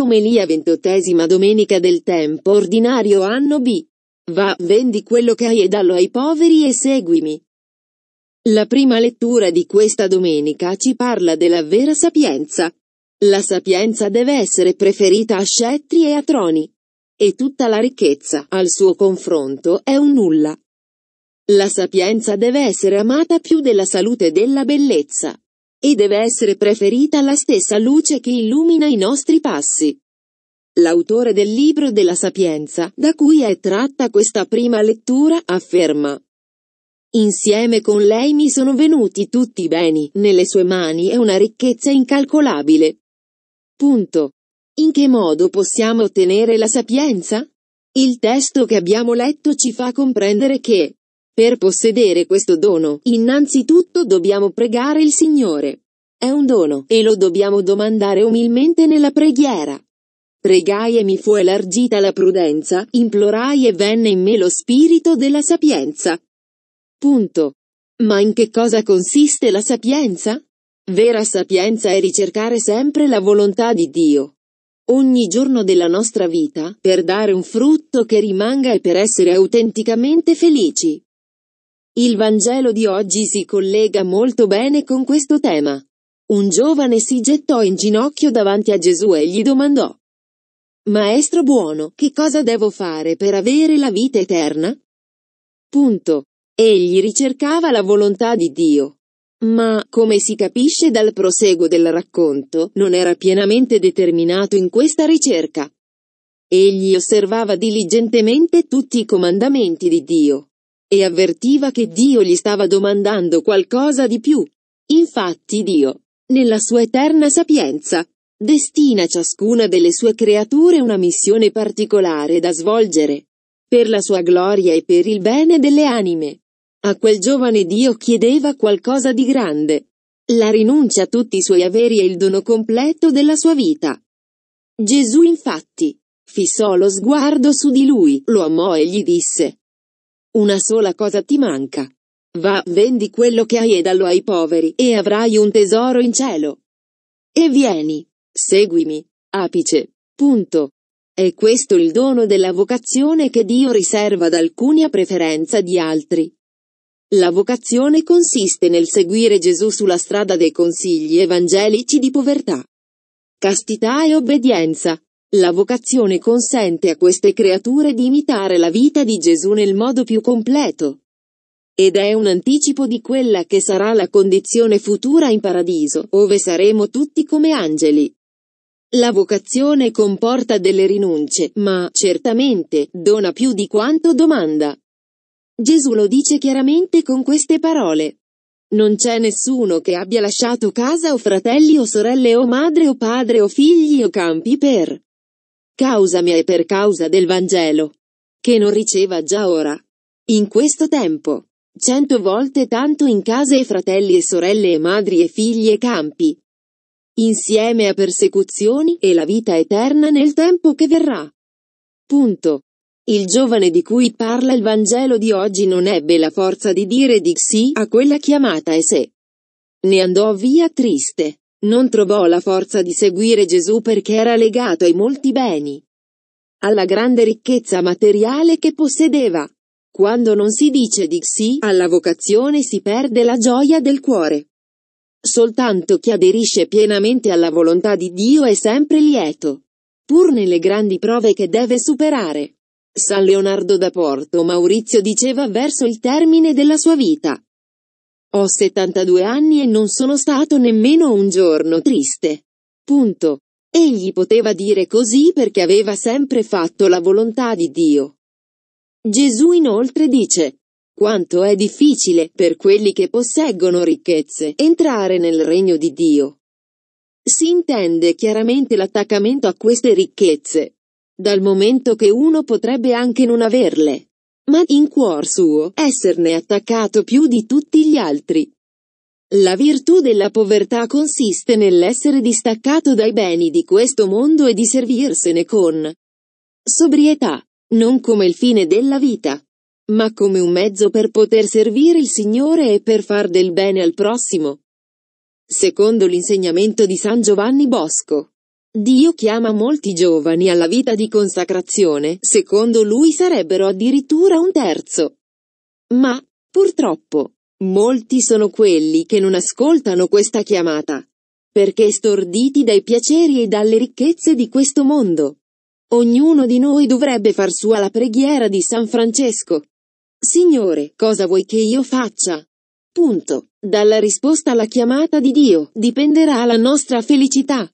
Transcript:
Omelia ventottesima domenica del tempo ordinario anno B. Va, vendi quello che hai e dallo ai poveri e seguimi. La prima lettura di questa domenica ci parla della vera sapienza. La sapienza deve essere preferita a scettri e a troni. E tutta la ricchezza, al suo confronto, è un nulla. La sapienza deve essere amata più della salute e della bellezza e deve essere preferita la stessa luce che illumina i nostri passi. L'autore del libro della Sapienza, da cui è tratta questa prima lettura, afferma Insieme con lei mi sono venuti tutti i beni, nelle sue mani è una ricchezza incalcolabile. Punto. In che modo possiamo ottenere la sapienza? Il testo che abbiamo letto ci fa comprendere che per possedere questo dono, innanzitutto dobbiamo pregare il Signore. È un dono, e lo dobbiamo domandare umilmente nella preghiera. Pregai e mi fu elargita la prudenza, implorai e venne in me lo spirito della sapienza. Punto. Ma in che cosa consiste la sapienza? Vera sapienza è ricercare sempre la volontà di Dio. Ogni giorno della nostra vita, per dare un frutto che rimanga e per essere autenticamente felici. Il Vangelo di oggi si collega molto bene con questo tema. Un giovane si gettò in ginocchio davanti a Gesù e gli domandò Maestro buono, che cosa devo fare per avere la vita eterna? Punto. Egli ricercava la volontà di Dio. Ma, come si capisce dal proseguo del racconto, non era pienamente determinato in questa ricerca. Egli osservava diligentemente tutti i comandamenti di Dio, e avvertiva che Dio gli stava domandando qualcosa di più. Infatti Dio, nella sua eterna sapienza, destina a ciascuna delle sue creature una missione particolare da svolgere, per la sua gloria e per il bene delle anime. A quel giovane Dio chiedeva qualcosa di grande, la rinuncia a tutti i suoi averi e il dono completo della sua vita. Gesù infatti, fissò lo sguardo su di lui, lo amò e gli disse, una sola cosa ti manca. Va, vendi quello che hai e dallo ai poveri, e avrai un tesoro in cielo. E vieni, seguimi, apice, punto. È questo il dono della vocazione che Dio riserva ad alcuni a preferenza di altri. La vocazione consiste nel seguire Gesù sulla strada dei consigli evangelici di povertà, castità e obbedienza, la vocazione consente a queste creature di imitare la vita di Gesù nel modo più completo. Ed è un anticipo di quella che sarà la condizione futura in paradiso, ove saremo tutti come angeli. La vocazione comporta delle rinunce, ma certamente dona più di quanto domanda. Gesù lo dice chiaramente con queste parole. Non c'è nessuno che abbia lasciato casa o fratelli o sorelle o madre o padre o figli o campi per causa mia e per causa del Vangelo, che non riceva già ora, in questo tempo, cento volte tanto in case e fratelli e sorelle e madri e figli e campi, insieme a persecuzioni e la vita eterna nel tempo che verrà. Punto. Il giovane di cui parla il Vangelo di oggi non ebbe la forza di dire di sì a quella chiamata e se ne andò via triste. Non trovò la forza di seguire Gesù perché era legato ai molti beni, alla grande ricchezza materiale che possedeva. Quando non si dice di sì alla vocazione si perde la gioia del cuore. Soltanto chi aderisce pienamente alla volontà di Dio è sempre lieto, pur nelle grandi prove che deve superare. San Leonardo da Porto Maurizio diceva verso il termine della sua vita. Ho 72 anni e non sono stato nemmeno un giorno triste. Punto. Egli poteva dire così perché aveva sempre fatto la volontà di Dio. Gesù inoltre dice, quanto è difficile per quelli che posseggono ricchezze entrare nel regno di Dio. Si intende chiaramente l'attaccamento a queste ricchezze, dal momento che uno potrebbe anche non averle ma in cuor suo esserne attaccato più di tutti gli altri. La virtù della povertà consiste nell'essere distaccato dai beni di questo mondo e di servirsene con sobrietà, non come il fine della vita, ma come un mezzo per poter servire il Signore e per far del bene al prossimo. Secondo l'insegnamento di San Giovanni Bosco. Dio chiama molti giovani alla vita di consacrazione, secondo lui sarebbero addirittura un terzo. Ma, purtroppo, molti sono quelli che non ascoltano questa chiamata, perché storditi dai piaceri e dalle ricchezze di questo mondo. Ognuno di noi dovrebbe far sua la preghiera di San Francesco. Signore, cosa vuoi che io faccia? Punto. Dalla risposta alla chiamata di Dio dipenderà la nostra felicità.